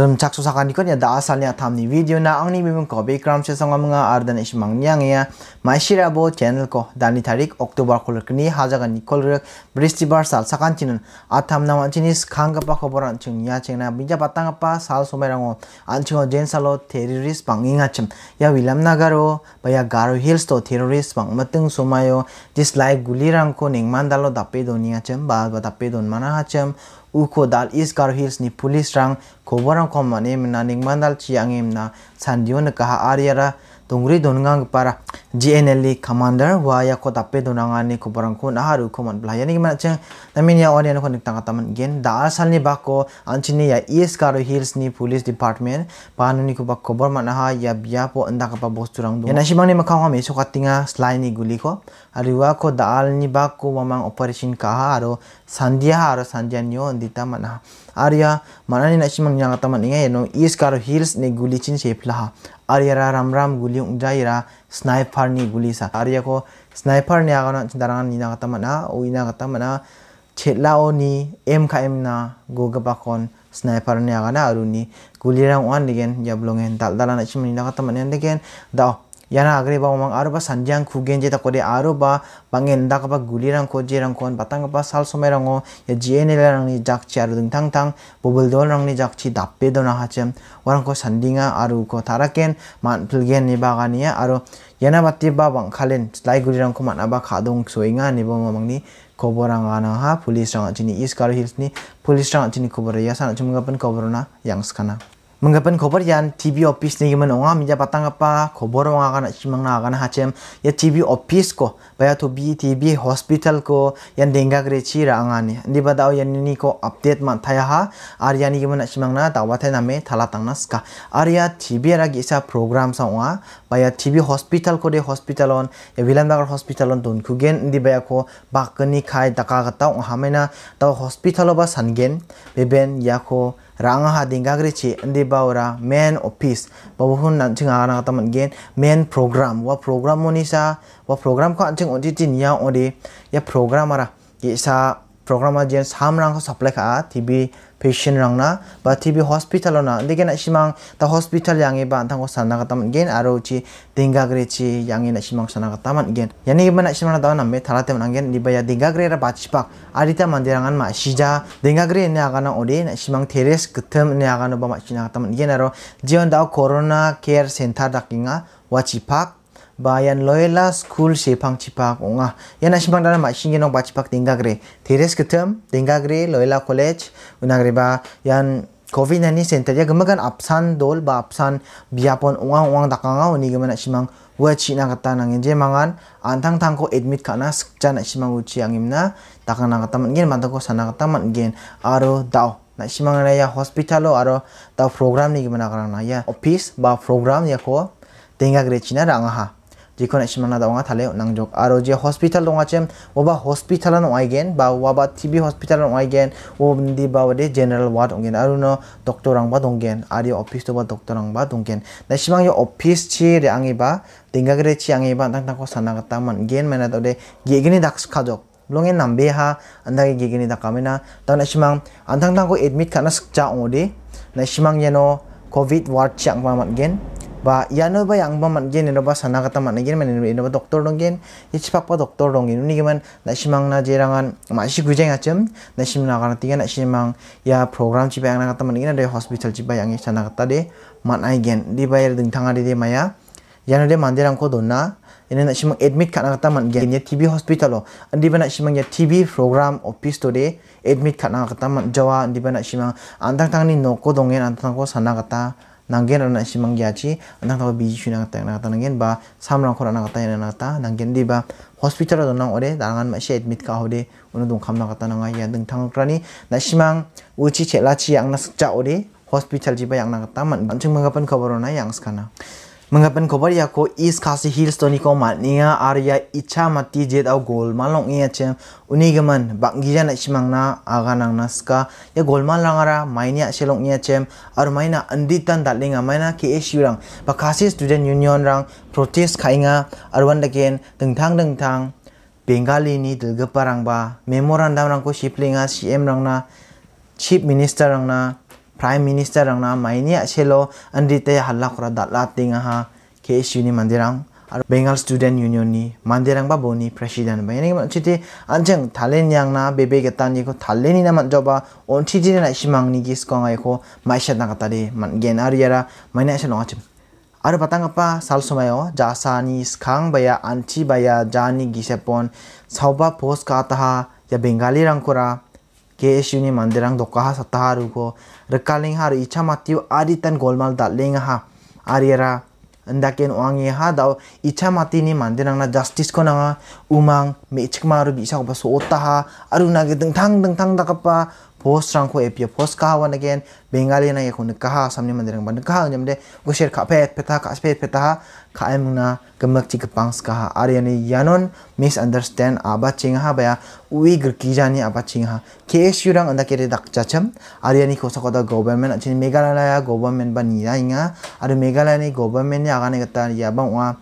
Dalam chaksu sakan ikut ya dah asalnya ni video na angni bimbing ko bikram she songa mga ardan ish niang ya ishira bo channel ko ni tarik oktober kolor kini hajaga kan nikol rek bar sal sakan chinin atam na kapa kobor an cing niya ya na binja patang apa sal cing o jen salo terrorist panginga chim ya wilam nagaro garo baya garo hills to teroris pang mateng sumayo. dislike gulirang ko ning mandalo dapedo doni achim ba ba dapedo mana achim उखो दाल इसकार hills नि police रंग खोबरम खम माने मना निमान चियांगिम ना छानदियो कहा आर्यरा tungri donang para GNL commander wa ya ko tape donanga ni ko barang ko na haru ko man bla ni ma chang tamin ya ko nikta tanga taman gen da asal ni ba ko ni ya ES karo hills ni police department panu ni ko ba ko bar man ha ya bia po anda ka pa bos turang do ya nashi bang ni makha me so tinga slide ni guli ko wa ko al ni ba ko mang operation ka ha aro sandia ha aro sandia ni on dita man ha aria manani nashi mang nyang taman ni ya no ES karo hills ni guli chin shape la ha ram ram ung jai ra sniper ni guli sa Arya ko sniper ni agana cintarangan ni nagata mana o inagata mana chetla o ni m na go gaba kon sniper ni agana aruni guli rang wan degen blongen dal dalana chimni nagata mana degen da yana agre ba mang aro ba sanjang kugen je ta kode aro ba bangen da ba gulirang ko je rang kon batang ba sal somai o ya jene rang ni jakchi aro ding tang tang bobol do rang ni jakchi dappe do na hachem warang ko sandinga aro ko taraken man pilgen ni bagania ya aro yana bati ba bang khalen lai gulirang ko man aba dong soinga ni ba mang ni koborang ana ha pulis rang chini iskar hills ni pulis rang chini kobor ya sana chumga pen koborna yang skana menggapan kobor yan TV office ni gimana orang mija batang apa kobar onga kana simang nak kana hachem ya TV office ko bayar tu bi TV hospital ko yang denga gre chi ra anga ni ndi badao yang ni ko update mat thaya ha arya ni gimana simang nak dawa thai nama thala tang ska TV lagi program sa orang bayar TV hospital ko de hospital on ya bilang nagar hospital on tuh kugen ni ndi baya ko bakni kai taka gata onga hamena dawa hospital ba sangen beben ya ko rang ha ding ga gri chi ndi baura main office ba bu hun nan ching ara ta gen main program wa program moni sa wa program ka ching odi tin ya odi ya program ara ge sa program a jen sam rang ka supply ka tv patient rang na ba TB hospital na dege na simang ta hospital yangi ba antang ko sana katam gen aro chi dinga gre chi yangi na simang sana katam gen yani ba na simang daw na me thala nang gen di ba ya dinga gre ra bach arita mandirangan ma shija dinga gre ne aga na ode na simang teres kutem ne aga na ba ma sina katam gen aro jion daw corona care center dakinga wachipak bayan loela school sepang cipak onga yana simang dana masing genong ba chipak tinggagre teres ketem tinggagre loela college unagre ba yan covid nani center ya gemagan absan dol ba absan biapon onga onga dakanga oni gemana simang wa china kata nang je mangan antang tangko admit kana sekjan na simang uchi angimna dakanga kata man gen mantako sana kata man aro dao na simang na ya hospital lo aro dao program ni gemana karang na ya office ba program ya ko tinggagre china ha jikon esim na donga thale jok aro je hospital dong achem oba hospital an oigen ba waba tb hospital an oigen o ba wade general ward ongen aro no doctor ang ba dongen ari office to ba doctor ang ba dongen na simang yo office chi re angi e ba dingagre chi angi e ba tang sana sanagata man gen mena dode gegini daks khajok longen nambe ha andagi gegini dakamena tan simang antang ko admit kana skja ode na simang yeno covid ward chang ma man gen ba yano ba yang ba man gen ro ba sana kata man gen man ya ro ba doktor dong gen ich ya pak ba doktor dong ini geman na simang na jerangan ma si gujeng acem na sim na kan tiga na simang ya program ci yang na kata man gen ada hospital ci bayang sana kata de man ai gen di bayar ding tanga de maya yano de man jerang ko donna ini na simang admit kat na kata man gen ya TB hospital lo andi ba na simang ya TB program office to de admit kat na man jawa andi ba na simang antang tang ni noko dongen gen antang ko sana kata nangen ana shimang ya chi nang ta bi chi nang ta nang ta nangen ba sam rang khora nang ta yana ta nangen di ba hospital do nang ore dangan ma she admit ka hore uno dung kham nang ta nang ya ding thang krani na shimang uchi chi che la chi ang na cha ore hospital ji ba yang nang ta man ban chung ma ga pan khabar na yang skana Mengapa kobar ya ko is hil stoni ko niko nia arya icha mati jed au gol malong ia chem uni geman gija na na aga nang naska ya gol mal langara mainia shelong ia chem ar maina anditan dalinga maina KSU rang bak student union rang protest kainga ar wan again dengtang dengtang bengali ni dilgeparang ba memorandum rang ko shiplinga CM rang na chief minister rang na prime minister ang na mainia selo andite halla kora datla tinga ha KSU ni mandirang ar Bengal Student Union ni mandirang baboni president ba yani chiti anjang thalen yang na bebe getan ni ko thalen ni na man joba on chi ji na simang ni gis ko ngai ko maisha na katari man gen ar yara mainia selo achim ar batang apa sal sumayo jasani skang baya anti baya jani gisepon sauba post kata taha ya bengali kura KSU ni mandirang doka ha sata haru go rekaling haru icha matiu ari tan golmal da lenga ha ariera ndaken wangi ha dau icha mati ni mandirang na justice ko nanga umang mechik maru bisa ba so ota ha aru na ge deng thang deng thang da kapa post rang ko epi post ka wan again bengali na ye ko ne kaha samne mandirang ban kaha nyamde go share kha pet peta ka pet peta kaimna almungna gemak chi kepangs ka ariani yanon misunderstand aba chingha baya ui kijani aba chingha ksu rang anda kere dakchacham ariani kosakoda government achini megalaya government ba nira inga aru megalaya government ni agane gata yabang wa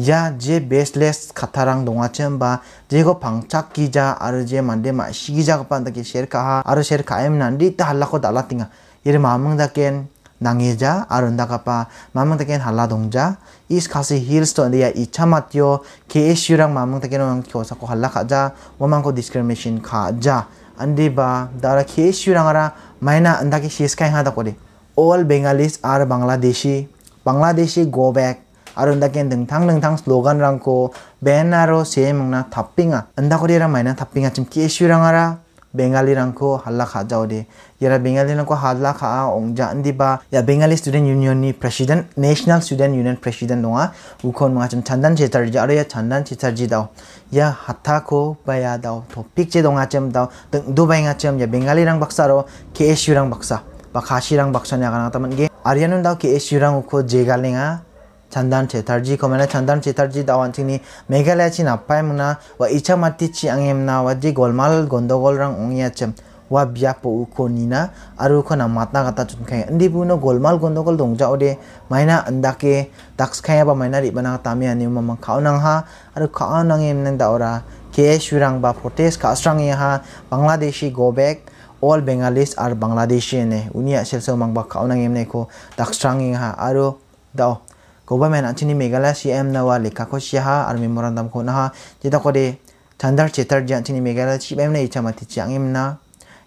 ya je baseless katarang dongachem ba jeko pangchak kija aru je mande ma shigija ka pa anda ke share ka aru share ka em nandi ta halako dalatinga yer mamang da ken nangija arunda kapa mamang takin hala dongja is kasi hills to ndia i chamatyo ke shurang mamang takin ong kyo sako hala kaja womang ko discrimination kaja andi ba dara ke shurang ara maina anda ke shis kai hada kore all bengalis are bangladeshi bangladeshi go back arunda ken deng tang slogan rangko banner o same na tapping a anda kore ra maina tapping a chim ke shurang ara Bengali rangko halla khajao de yara Bengali rangko halla kha ongjan di ba ya Bengali student union ni president national student union president donga ukon ma chum chandan chetarji are ya chandan chetarji dao ya hatha ko baya dao topic che donga chem dao tung du bai nga chem ya Bengali rang baksa ro KSU rang baksa ba khashi rang baksa ne ga na taman ge aryanun dao KSU rang ko jegalenga चंदन चेटर्जी को मैंने चंदन चेटर्जी दावान चिंगनी मेघालय ची नापाय मुना व इच्छा मति ची अंगेम ना व जी गोलमाल गोंदोगोल रंग उंगिया चम वा बियापो उखो नीना आरो उखो ना मातना कता चुनखाय अंदी बुनो गोलमाल गोंदोगोल दोंजा ओदे माइना अंदाके दाक्स खाया बा माइना रिबना तामे अनि मम खाउ नंहा आरो खाउ नंगेम नंग दावरा के शुरांग बा फोटेस खास्रांग यहा बांग्लादेशी ऑल गोबेक all bengalis are bangladeshi ne unia selso mangba kaunang emne ko dakstrang ha aro dao government antini megala cm nawa lekha ko siha ar memorandum ko na jeta ko de chandar chetar ji antini megala cm na icha mati changim na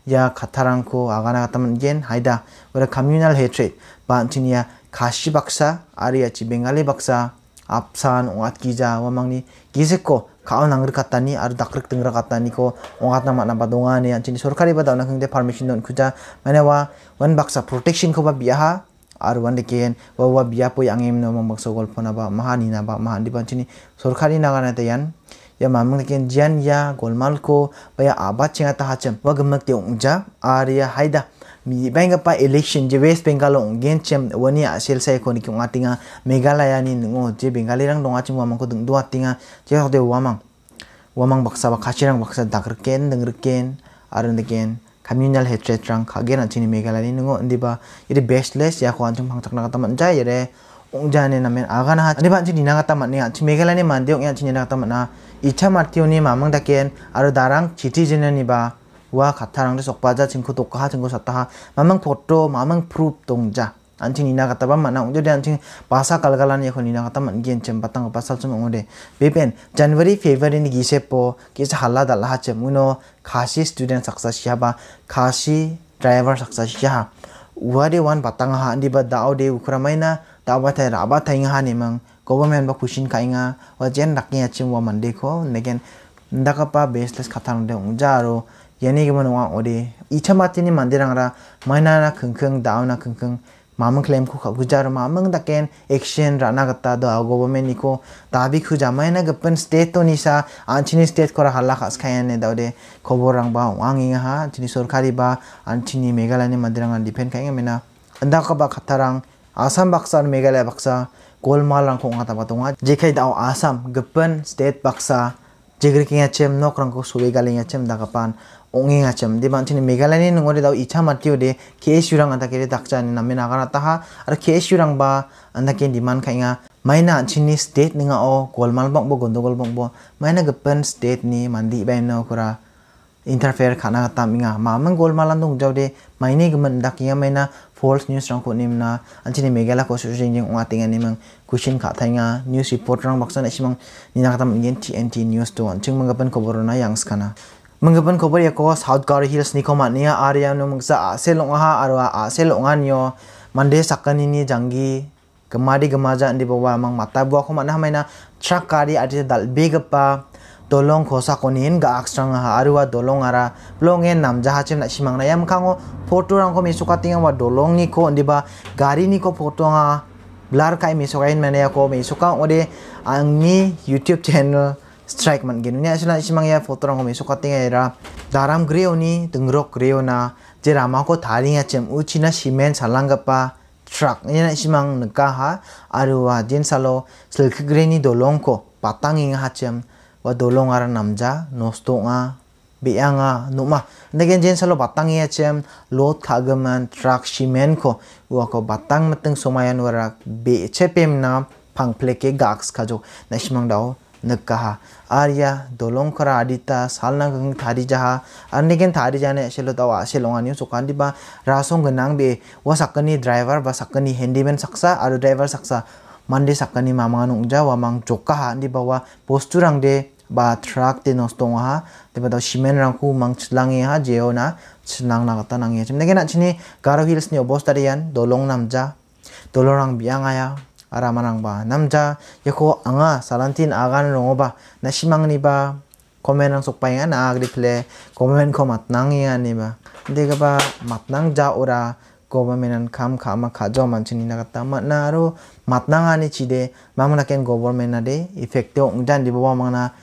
ya khatarang ko agana gatam gen haida wala communal hatred ba antini ya kashi baksa ari ya chi bengali baksa 앞산 옹앗 기자 와망니 기세코 가온 안그르 갔다니 아르 다크르 등그라 갔다니고 옹앗 나마 나바 동안에 안치니 소르카리 바다 오나 근데 파르미신 돈 그자 마네와 원 박사 프로텍션 코바 비아하 arwandi ken wawa biapo yang im no mambang sogol pona ba mahani na ba mahandi panchini sorkari nagana te yan ya mamang ken jian ya golmal ko ba ya abat chinga ta hacham wa te ungja ar ya haida mi benga pa election je west bengal ong gen chem wani a sel sai koni ni ya kyung atinga meghalaya ni ngo je bengali rang dong achim wamang ko dung dua tinga je de wamang wamang baksa ba khachirang baksa dakrken ken dengrken arun de ken k a m i n y a l hatred r a n g k a g e na chini megala ni ngo u n ndiba ire b e s t l e s s ya khwan chung p a n g c h a k na g a ta man ja ire u n g ja ne namen aga na ani b a chini na ta man ne chi megala ni man de ong ya chini na g a ta man na icha martio ni mamang da ken a r u darang chiti jene ni ba wa k a t a r a n g de sokpa ja c h i n g k u dokha chingko s a t a h a mamang photo mamang proof tong ja Aanchi nina kata ba maana aanchi aanchi baasa kala kala niyako nina kata maanchi ncham bataa nga paa salsama ngo de. Bebhen, January Favourite ndi gishe po kia cha hala dhala hacham uno khasi student saksashi hapa, khasi driver saksashi hapa. Uwaade waan bataa nga haa ndi ba daao de ukura maina dao ba thai raa ba thai nga haa nima nga, government ba kushin mande ko, nagaan ndaka paa baseless khataa nga de aanchi aaro, yaani kima nga waa ngo de. mande rangara maina na khengkheng, daao na kh Maamang claim ku ka gujar, maamang daken action rana gata dhawa gobermen iku tabi khu jamayana gapan state to nisa Aanchini state kora hala khas kayaan edawde kobor ranga ba uaangi nga haa, aanchini sorkari ba, aanchini megalaya ni madira nga depend kaya nga mina Ndaka ba khata ranga asam baksa or megalaya baksa, kol maal ranga kuu nga taba to nga, je kaya dhawa jegri ki ngachem nokrang ko galinga gali ngachem dagapan ongi chem di banchini megalani nungori tau icha matio de kesu rang anta kere dakcha ni namme nagara taha ar kesu rang ba anta ke diman khainga maina chini state ninga o golmal bang bo gondogol bang bo maina gapen state ni mandi no kura interfere kana ta minga ma mang gol malan dong jaw de ne gman dak ya maina false news rang ko nimna anchini megala ko su jing wa tinga mang kushin kha thainga news report rang simang ni nina katam yen TNT news to ching mangapan khobor na yangs kana, mangapan bor ya ko south gar hills ni ko mania ya arya no mangsa ase longa ha arwa ase an yo mande sakani ni jangi gemadi gemaja andi bawa mang mata buah ko na truck kari adi dal begapa dolong khosa konin ga akstrang ha arwa dolong ara plong en namja hachim na simang na yam kango photo rang ko mi tinga wa dolong niko, ko ndiba gari ni ko photo nga blar kai mi in mane ko mi suka ode angni youtube channel strike man genu nya sila simang ya photo rang ko mi suka tinga era ya daram greo ni tengrok greo na jera ma ko thari nga chem uchina simen salanga pa truck na simang neka ha arwa jin salo silkgreni dolong ko patang inga hachim wa dolong ara namja nosto nga beanga numa negen jen salo batang ye chem lot khagaman truck shimen ko wa ko batang mateng somayan wara be cepem na pangpleke ke kajo. khajo nashmang dao nakaha arya dolong kara adita salna gang thari jaha arnegen thari jane selo tawa selong ani sukan ba rasong genang be wa sakani driver ba sakani handyman saksa aru driver saksa Mandi sakani mamanganung jawa mang jokka ha di bawa posturang de ba truck te nos tonga ha te ba shimen rang ku mang chlang ha jeo na chnang na ta nang ye chim nege na chini garo hills ni obos tarian dolong namja dolong rang biang aya ara manang ba namja yeko anga salantin agan rong ba na simang ni ba komen rang sok pai na agri ple komen ko mat nang ye ni ba ga ba mat nang ja ora government kam khama khajo manchini na kata matna aro matna ani chide mamna ken government na de effect jan di dibo mamna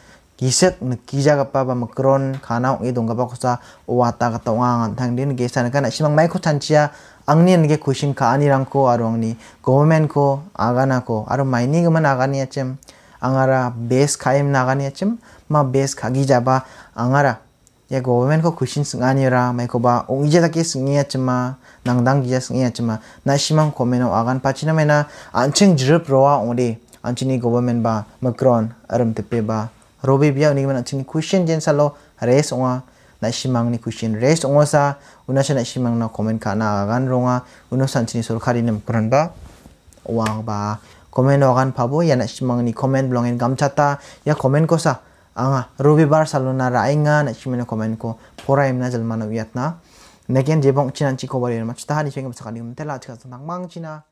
기색 느끼자가 빠바 뭐 그런 가나옹 이 동가 바고사 왔다 갔다 왕한 당디는 게 사는 가나 시망 마이코 찬치야 악니는 게 구신카 아니랑코 아롱니 고멘코 아가나코 아로 마이니 그만 아가니야 쯤 앙아라 베스 카임 나가니야 쯤마 베스 가기 잡아 앙아라 예 고멘코 구신 승 아니라 마이코 바 옹이제다 게 승이야 쯤마 낭당 기자 승이야 쯤마 나 시망 고멘오 아간 파치나메나 안칭 지럽 로아 오디 안치니 고버멘 바 마크론 아름 테페 바 robi bia ni mena chini question jen salo res wa na shimang ni question res wa sa una sa na shimang na comment ka na gan ronga una san chini sur khari nem kran ba wa ba comment ogan pabo ya na shimang ni comment blong en gam chata ya comment ko sa anga robi bar salo na ra inga na shimena comment ko pora na jal mano yatna neken jebong chinan chi ko bari ma chata ni chenga sa um chika sa nang china